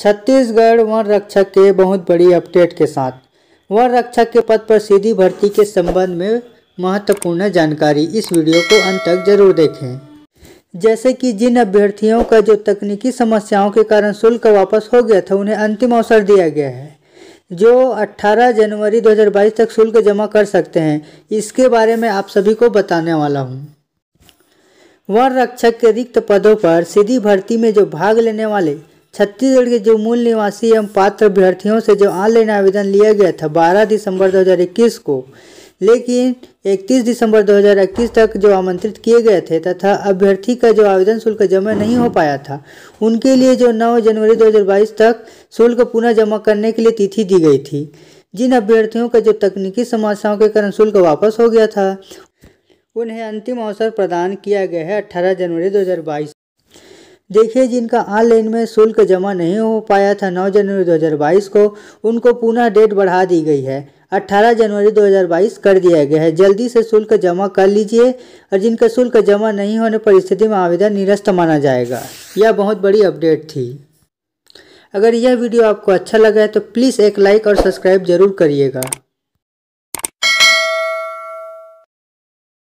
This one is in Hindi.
छत्तीसगढ़ वन रक्षक के बहुत बड़ी अपडेट के साथ वन रक्षक के पद पर सीधी भर्ती के संबंध में महत्वपूर्ण जानकारी इस वीडियो को अंत तक जरूर देखें जैसे कि जिन अभ्यर्थियों का जो तकनीकी समस्याओं के कारण शुल्क वापस हो गया था उन्हें अंतिम अवसर दिया गया है जो 18 जनवरी 2022 तक शुल्क जमा कर सकते हैं इसके बारे में आप सभी को बताने वाला हूँ वन रक्षक के रिक्त पदों पर सीधी भर्ती में जो भाग लेने वाले छत्तीसगढ़ के जो मूल निवासी एवं पात्र अभ्यर्थियों से जो ऑनलाइन आवेदन लिया गया था बारह दिसंबर दो को लेकिन 31 दिसंबर 2021 तक जो आमंत्रित किए गए थे तथा अभ्यर्थी का जो आवेदन शुल्क जमा नहीं हो पाया था उनके लिए जो 9 जनवरी 2022 तक शुल्क पुनः जमा करने के लिए तिथि दी गई थी जिन अभ्यर्थियों का जो तकनीकी समस्याओं के कारण शुल्क वापस हो गया था उन्हें अंतिम अवसर प्रदान किया गया है अठारह जनवरी दो देखिए जिनका ऑनलाइन में शुल्क जमा नहीं हो पाया था 9 जनवरी 2022 को उनको पुनः डेट बढ़ा दी गई है 18 जनवरी 2022 कर दिया गया है जल्दी से शुल्क जमा कर लीजिए और जिनका शुल्क जमा नहीं होने पर स्थिति में आवेदन निरस्त माना जाएगा यह बहुत बड़ी अपडेट थी अगर यह वीडियो आपको अच्छा लगा है तो प्लीज़ एक लाइक और सब्सक्राइब जरूर करिएगा